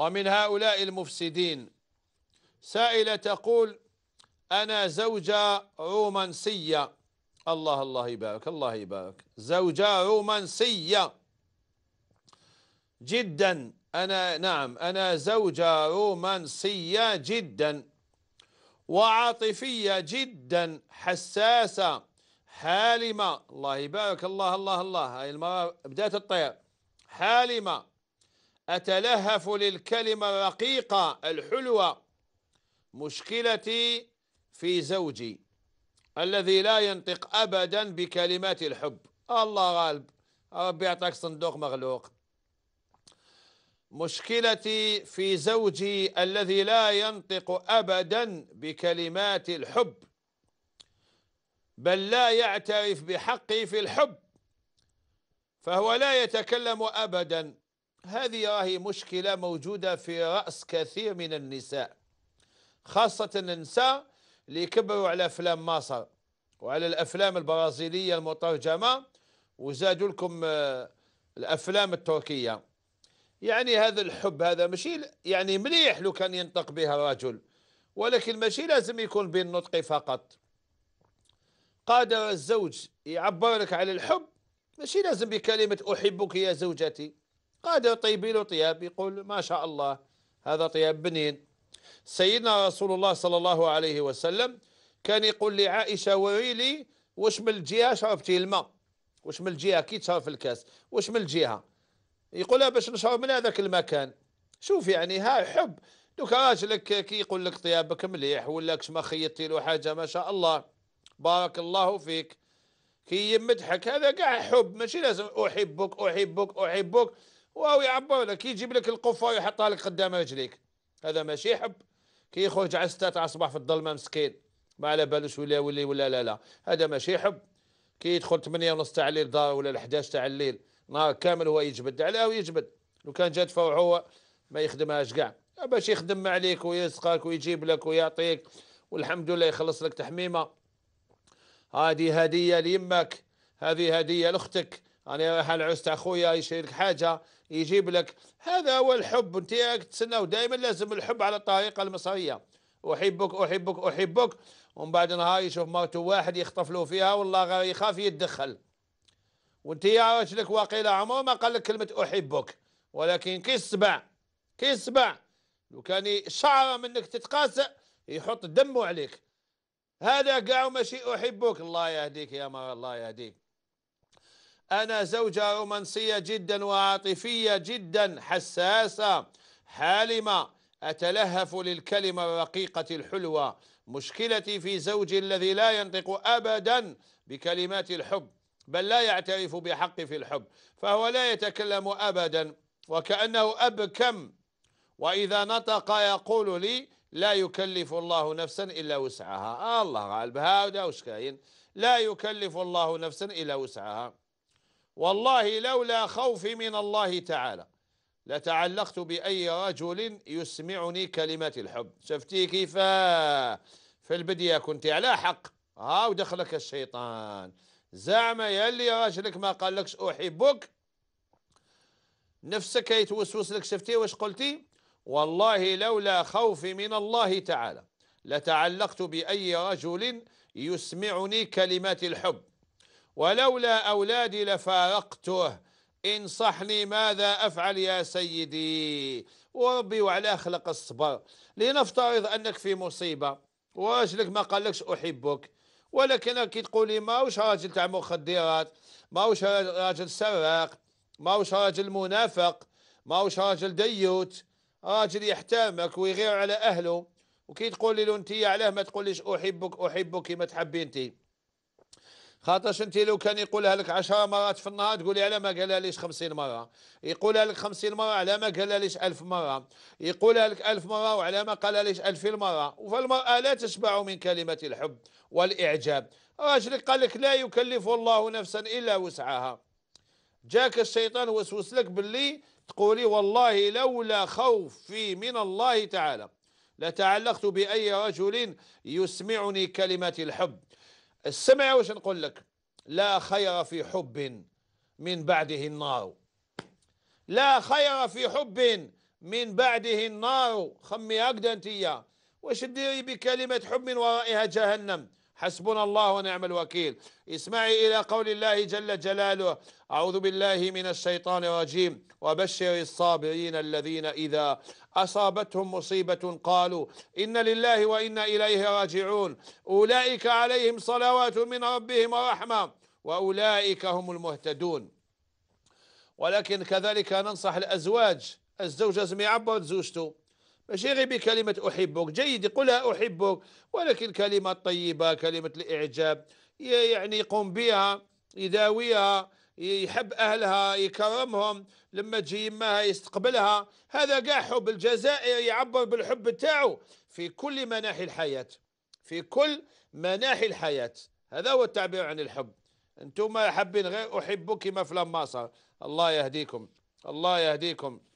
ومن هؤلاء المفسدين سائلة تقول أنا زوجة رومانسية الله الله يبارك الله يبارك زوجة رومانسية جدا أنا نعم أنا زوجة رومانسية جدا وعاطفية جدا حساسة حالمة الله يبارك الله الله الله هاي المرأة بدأت الطير حالمة أتلهف للكلمة الرقيقة الحلوة مشكلتي في زوجي الذي لا ينطق أبدا بكلمات الحب الله غالب ربي يعطيك صندوق مغلوق مشكلتي في زوجي الذي لا ينطق أبدا بكلمات الحب بل لا يعترف بحقي في الحب فهو لا يتكلم أبدا هذه راهي آه، مشكلة موجودة في رأس كثير من النساء خاصة النساء اللي كبروا على أفلام مصر وعلى الأفلام البرازيلية المترجمة وزادوا لكم آه، الأفلام التركية يعني هذا الحب هذا ماشي يعني مليح لو كان ينطق بها الرجل ولكن ماشي لازم يكون بالنطق فقط قادر الزوج يعبر لك على الحب ماشي لازم بكلمة أحبك يا زوجتي قاد طيبي له طياب يقول ما شاء الله هذا طياب بنين سيدنا رسول الله صلى الله عليه وسلم كان يقول لعائشة ويلي واش من الجهة شربتي الماء واش من الجهة كي تشرب في الكاس واش من الجهة يقولها باش نشرب من هذاك المكان شوف يعني ها حب دوك راجلك كي يقول لك طيابك مليح ولا كش ما خيطتي له حاجة ما شاء الله بارك الله فيك كي يمدحك هذا كاع حب ماشي لازم أحبك أحبك أحبك واو يعبر لك يجيب لك القفه ويحطها لك قدام رجليك هذا ماشي حب كي يخرج على الستة تاع الصباح في الظلمه مسكين ما على بالوش ولا يولي ولا لا لا هذا ماشي حب كي يدخل 8 ونص تاع الليل دار ولا 11 تاع الليل نهار كامل هو يجبد علاه ويجبد لو كان جات فوع هو ما يخدمهاش كاع باش يخدم عليك ويسقاك ويجيب لك ويعطيك والحمد لله يخلص لك تحميمه هذه هديه ليمك هذه هديه لاختك يعني راح عزت اخويا لك حاجه يجيب لك هذا هو الحب انت تسناو دائما لازم الحب على الطريقه المصريه احبك احبك احبك ومن بعد نهار يشوف مرته واحد يخطف له فيها والله غير يخاف يتدخل وانت يا راجلك واقيلا عمره ما قال لك كلمه احبك ولكن كي السبع كي السبع لو كان شعر منك تتقاسى يحط دمه عليك هذا كاع ماشي احبك الله يهديك يا مر الله يهديك أنا زوجة رومانسية جدا وعاطفية جدا حساسة حالمة أتلهف للكلمة الرقيقة الحلوة مشكلتي في زوجي الذي لا ينطق أبدا بكلمات الحب بل لا يعترف بحق في الحب فهو لا يتكلم أبدا وكأنه أبكم وإذا نطق يقول لي لا يكلف الله نفسا إلا وسعها آه، الله غالب هذا وش كاين لا يكلف الله نفسا إلا وسعها والله لولا خوفي من الله تعالى لتعلقت بأي رجل يسمعني كلمات الحب شفتي كيف في البداية كنت على حق ها ودخلك الشيطان زعم يلي راجلك ما قالكش أحبك نفسك يتوسوس لك شفتي واش قلتي والله لولا خوفي من الله تعالى لتعلقت بأي رجل يسمعني كلمات الحب ولولا أولادي لفارقته انصحني ماذا أفعل يا سيدي وربي وعلى خلق الصبر لنفترض أنك في مصيبة وراجلك ما قالكش أحبك ولكن كي تقولي ماهوش راجل تاع مخدرات ماهوش راجل سراق ماهوش راجل منافق ماهوش راجل ديوت راجل يحترمك ويغير على أهله وكي تقولي له أنت علاه ما تقوليش أحبك أحبك كما تحبي أنت خاطرش انت لو كان يقولها لك 10 مرات في النهار تقولي على ما قالها ليش 50 مره يقولها لك 50 مره على ما قالها ليش 1000 مره يقولها لك 1000 مره وعلى ما قالها ليش 2000 مره فالمراه لا تشبع من كلمه الحب والاعجاب راجلك قال لك لا يكلف الله نفسا الا وسعها جاك الشيطان وسوس لك باللي تقولي والله لولا خوفي من الله تعالى لتعلقت باي رجل يسمعني كلمه الحب السمع واش نقول لك لا خير في حب من بعده النار لا خير في حب من بعده النار خمي هكذا انتيا واش ديري بكلمة حب من ورائها جهنم حسبنا الله ونعم الوكيل اسمعي إلى قول الله جل جلاله أعوذ بالله من الشيطان الرجيم وبشر الصابرين الذين إذا أصابتهم مصيبة قالوا إن لله وإنا إليه راجعون أولئك عليهم صلوات من ربهم ورحمة وأولئك هم المهتدون ولكن كذلك ننصح الأزواج الزوج لازم يعبر زوجته ماشي غير بكلمة أحبك جيد يقولها أحبك ولكن كلمة طيبة كلمة الإعجاب يعني يقوم بها يداويها يحب أهلها يكرمهم لما تجي يماها يستقبلها هذا كاع حب الجزائر يعبر بالحب تاعو في كل مناحي الحياة في كل مناحي الحياة هذا هو التعبير عن الحب أنتم حابين غير أحبك كما في لماصر الله يهديكم الله يهديكم